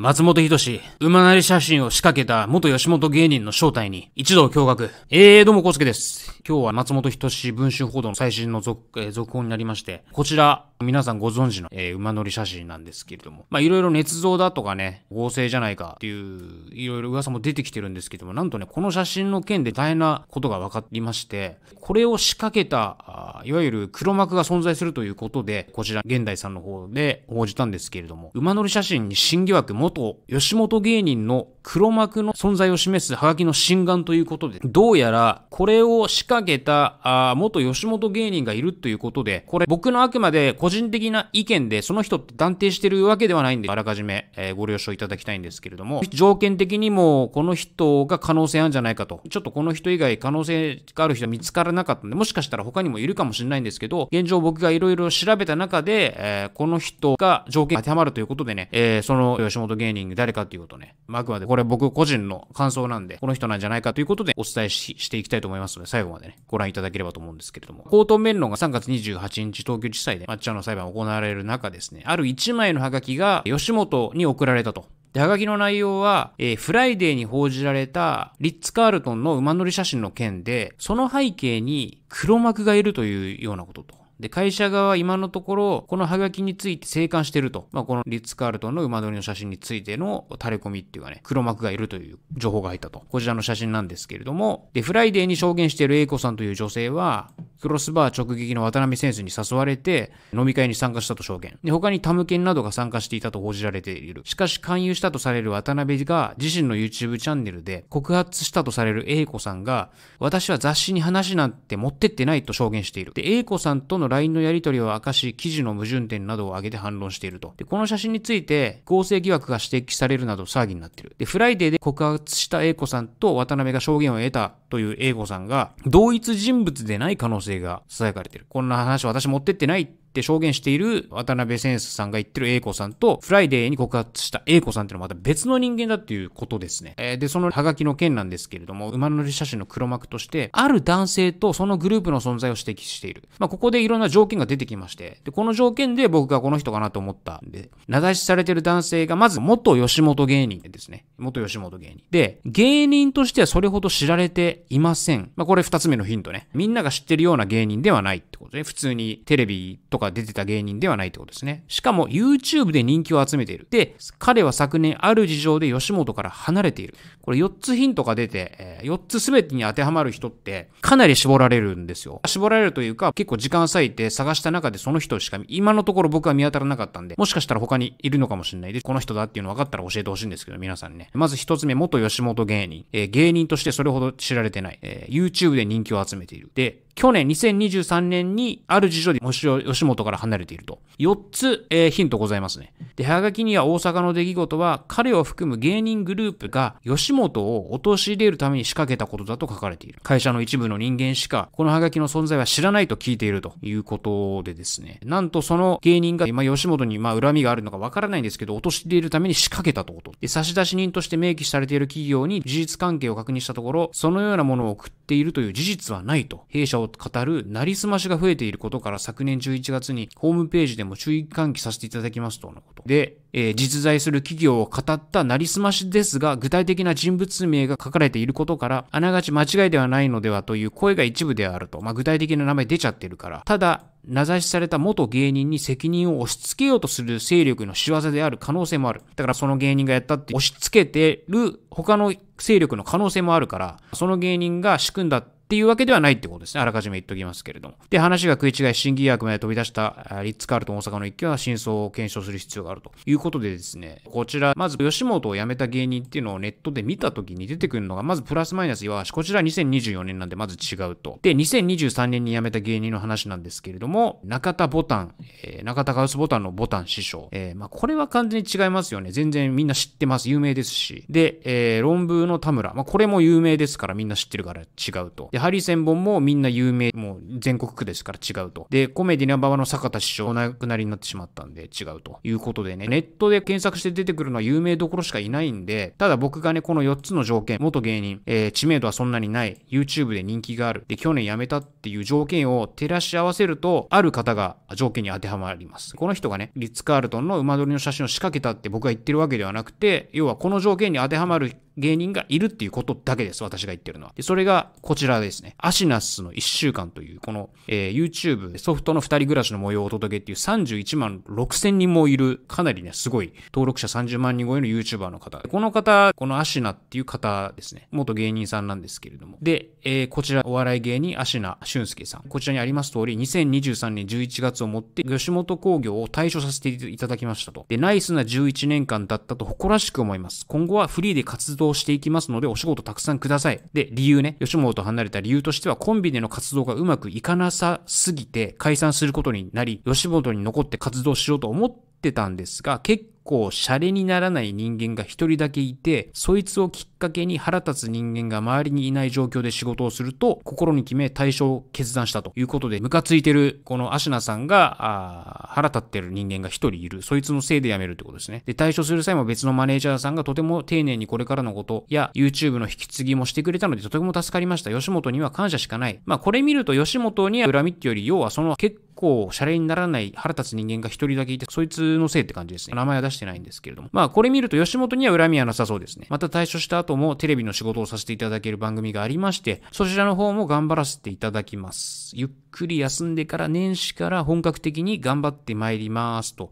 松本人志、馬なり写真を仕掛けた元吉本芸人の正体に一同驚愕。えー、どうも、こうすけです。今日は松本人志文春報道の最新の続,、えー、続報になりまして、こちら、皆さんご存知の、えー、馬乗り写真なんですけれども、まいろいろ捏造だとかね、合成じゃないかっていう、いろいろ噂も出てきてるんですけども、なんとね、この写真の件で大変なことが分かりまして、これを仕掛けた、いわゆる黒幕が存在するということで、こちら、現代さんの方で報じたんですけれども、馬乗り写真に新疑惑元吉本芸人の黒幕の存在を示すハガキの心眼ということで、どうやらこれを仕掛けたあ元吉本芸人がいるということで、これ僕のあくまで個人的な意見でその人って断定してるわけではないんで、あらかじめ、えー、ご了承いただきたいんですけれども、条件的にもこの人が可能性あるんじゃないかと、ちょっとこの人以外可能性がある人は見つからなかったんで、もしかしたら他にもいるかもしれないんですけど、現状僕が色々調べた中で、えー、この人が条件当てはまるということでね、えー、その吉本芸人誰かっていうことね、あ、くまでこれ僕個人の感想なんで、この人なんじゃないかということでお伝えしていきたいと思いますので、最後までね、ご覧いただければと思うんですけれども、口頭弁論が3月28日東京地裁で抹茶の裁判行われる中ですね、ある1枚のハガキが吉本に送られたと。で、ハガキの内容は、えー、フライデーに報じられた、リッツ・カールトンの馬乗り写真の件で、その背景に黒幕がいるというようなことと。で、会社側は今のところ、このハガキについて生還してると。まあ、このリッツ・カールトンの馬乗りの写真についての垂れ込みっていうかね、黒幕がいるという情報が入ったと。こちらの写真なんですけれども、で、フライデーに証言している A 子さんという女性は、クロスバー直撃の渡辺選手に誘われて、飲み会に参加したと証言。で、他にタムケンなどが参加していたと報じられている。しかし、勧誘したとされる渡辺が、自身の YouTube チャンネルで告発したとされる A 子さんが、私は雑誌に話なんて持ってってないと証言している。で、A 子さんとの LINE のやり取りを明かし、記事の矛盾点などを挙げて反論していると。で、この写真について、合成疑惑が指摘されるなど騒ぎになっている。で、フライデーで告発した英子さんと渡辺が証言を得たという英子さんが、同一人物でない可能性が囁かれている。こんな話私持ってってないって証言している渡辺センスさんが言ってる A 子さんと、フライデーに告発した A 子さんっていうのはまた別の人間だっていうことですね。えー、で、そのハガキの件なんですけれども、馬乗り写真の黒幕として、ある男性とそのグループの存在を指摘している。まあ、ここでいろんな条件が出てきまして、で、この条件で僕がこの人かなと思ったんで、名指しされてる男性がまず元吉本芸人ですね。元吉本芸人。で、芸人としてはそれほど知られていません。まあ、これ二つ目のヒントね。みんなが知ってるような芸人ではないってことね、普通にテレビととか出てた芸人ではないってことですね。しかも YouTube で人気を集めている。で、彼は昨年ある事情で吉本から離れている。これ4つヒントが出て、4つ全てに当てはまる人ってかなり絞られるんですよ。絞られるというか結構時間割いて探した中でその人しか今のところ僕は見当たらなかったんで、もしかしたら他にいるのかもしれないで、この人だっていうの分かったら教えてほしいんですけど、皆さんね。まず1つ目、元吉本芸人。えー、芸人としてそれほど知られてない。えー、YouTube で人気を集めている。で、去年2023年にある事情で吉本から離れていると。4つ、えー、ヒントございますね。で、はがきには大阪の出来事は彼を含む芸人グループが吉本を陥れるために仕掛けたことだと書かれている。会社の一部の人間しかこのハガキの存在は知らないと聞いているということでですね。なんとその芸人が今吉本にまあ恨みがあるのかわからないんですけど、陥れるために仕掛けたとこと。で、差出人として明記されている企業に事実関係を確認したところ、そのようなものを送っているという事実はないと。弊社を語るなりすましが増えていることから昨年11月にホームページでも注意喚起させていただきますとのこと。で、えー、実在する企業を語ったなりすましですが、具体的な人物名が書かれていることから、あながち間違いではないのではという声が一部であると。まあ、具体的な名前出ちゃってるから。ただ、名指しされた元芸人に責任を押し付けようとする勢力の仕業である可能性もある。だからその芸人がやったって押し付けてる他の勢力の可能性もあるから、その芸人が仕組んだってっていうわけではないってことですね。あらかじめ言っときますけれども。で、話が食い違い、審議役まで飛び出したリッツ・カールトン大阪の一挙は真相を検証する必要があるということでですね、こちら、まず吉本を辞めた芸人っていうのをネットで見た時に出てくるのが、まずプラスマイナス岩橋。こちら2024年なんでまず違うと。で、2023年に辞めた芸人の話なんですけれども、中田ボタン、えー、中田カウスボタンのボタン師匠。えー、まあ、これは完全に違いますよね。全然みんな知ってます。有名ですし。で、えー、論文の田村。まあ、これも有名ですからみんな知ってるから違うと。で、ハリセンボンもみんな有名、もう全国区ですから違うと。で、コメディナババの坂田師匠お亡くなりになってしまったんで違うということでね、ネットで検索して出てくるのは有名どころしかいないんで、ただ僕がね、この4つの条件、元芸人、えー、知名度はそんなにない、YouTube で人気がある、で、去年辞めたっていう条件を照らし合わせると、ある方が条件に当てはまります。この人がね、リッツ・カールトンの馬取りの写真を仕掛けたって僕が言ってるわけではなくて、要はこの条件に当てはまる芸人がいるっていうことだけです。私が言ってるのは。で、それがこちらですね。アシナスの1週間という、この、えー、YouTube ソフトの2人暮らしの模様をお届けっていう31万6000人もいる、かなりね、すごい、登録者30万人超えの YouTuber の方。この方、このアシナっていう方ですね。元芸人さんなんですけれども。で、えー、こちら、お笑い芸人、アシナ俊介さん。こちらにあります通り、2023年11月をもって、吉本興業を退所させていただきましたと。で、ナイスな11年間だったと誇らしく思います。今後はフリーで活動動していきますので、お仕事たくさんください。で、理由ね、吉本と離れた理由としては、コンビでの活動がうまくいかなさすぎて、解散することになり、吉本に残って活動しようと思ってってたんですが、結構シャレにならない人間が一人だけいて、そいつをきっかけに腹立つ人間が周りにいない状況で仕事をすると、心に決め対象を決断したということで、ムカついてる、このアシナさんが、腹立ってる人間が一人いる。そいつのせいで辞めるってことですね。で、対処する際も別のマネージャーさんがとても丁寧にこれからのことや、YouTube の引き継ぎもしてくれたので、とても助かりました。吉本には感謝しかない。まあ、これ見ると吉本には恨みってより、要はその結構、シャレにならない腹立つ人間が一人だけいて、そいつのせいって感じですね。名前は出してないんですけれども。まあ、これ見ると吉本には恨みはなさそうですね。また退所した後もテレビの仕事をさせていただける番組がありまして、そちらの方も頑張らせていただきます。ゆっくり休んでから年始から本格的に頑張ってまいりますと。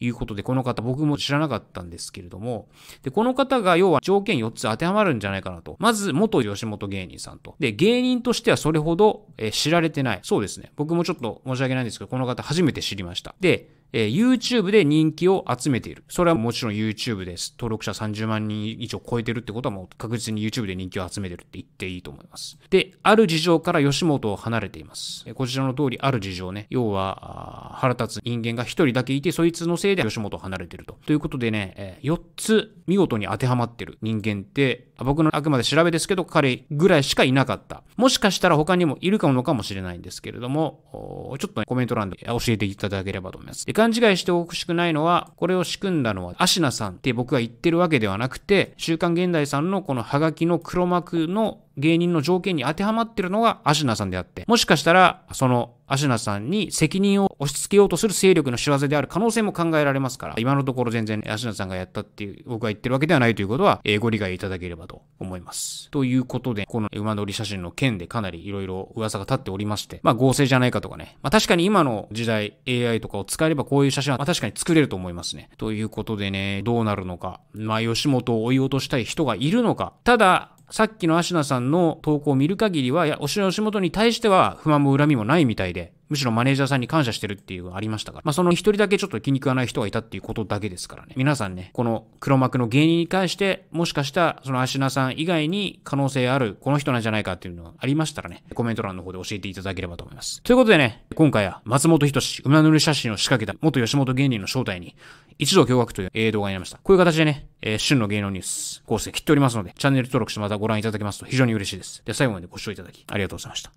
いうことで、この方僕も知らなかったんですけれども、で、この方が要は条件4つ当てはまるんじゃないかなと。まず、元吉本芸人さんと。で、芸人としてはそれほど、え知られてない。そうですね。僕もちょっと申し訳ないんですけど、この方初めて知りました。で、えー、YouTube で人気を集めている。それはもちろん YouTube です。登録者30万人以上超えてるってことはもう確実に YouTube で人気を集めてるって言っていいと思います。で、ある事情から吉本を離れています。こちらの通り、ある事情ね。要は、腹立つ人間が1人だけいて、そいつのせいで吉本を離れてると。ということでね、えー、4つ見事に当てはまってる人間って、僕のあくまで調べですけど、彼ぐらいしかいなかった。もしかしたら他にもいるかものかもしれないんですけれども、ちょっとコメント欄で教えていただければと思います。で、勘違いしておくしくないのは、これを仕組んだのは、アシナさんって僕が言ってるわけではなくて、週刊現代さんのこのハガキの黒幕の芸人の条件に当てはまってるのがアシュナさんであって、もしかしたら、そのアシュナさんに責任を押し付けようとする勢力の仕業である可能性も考えられますから、今のところ全然アシュナさんがやったっていう、僕が言ってるわけではないということは、えー、ご理解いただければと思います。ということで、この馬乗り写真の件でかなり色々噂が立っておりまして、まあ合成じゃないかとかね、まあ確かに今の時代 AI とかを使えればこういう写真は、まあ、確かに作れると思いますね。ということでね、どうなるのか、まあ吉本を追い落としたい人がいるのか、ただ、さっきのアシナさんの投稿を見る限りは、いや、おしの吉本に対しては不満も恨みもないみたいで、むしろマネージャーさんに感謝してるっていうありましたが、まあ、その一人だけちょっと気に食わない人がいたっていうことだけですからね。皆さんね、この黒幕の芸人に関して、もしかしたらその芦名さん以外に可能性あるこの人なんじゃないかっていうのがありましたらね、コメント欄の方で教えていただければと思います。ということでね、今回は松本人志、馬乗り写真を仕掛けた元吉本芸人の正体に一度驚愕という動画になりました。こういう形でね、えー、旬の芸能ニュース、構成切っておりますので、チャンネル登録してまたご覧いただけますと非常に嬉しいです。で、最後までご視聴いただきありがとうございました。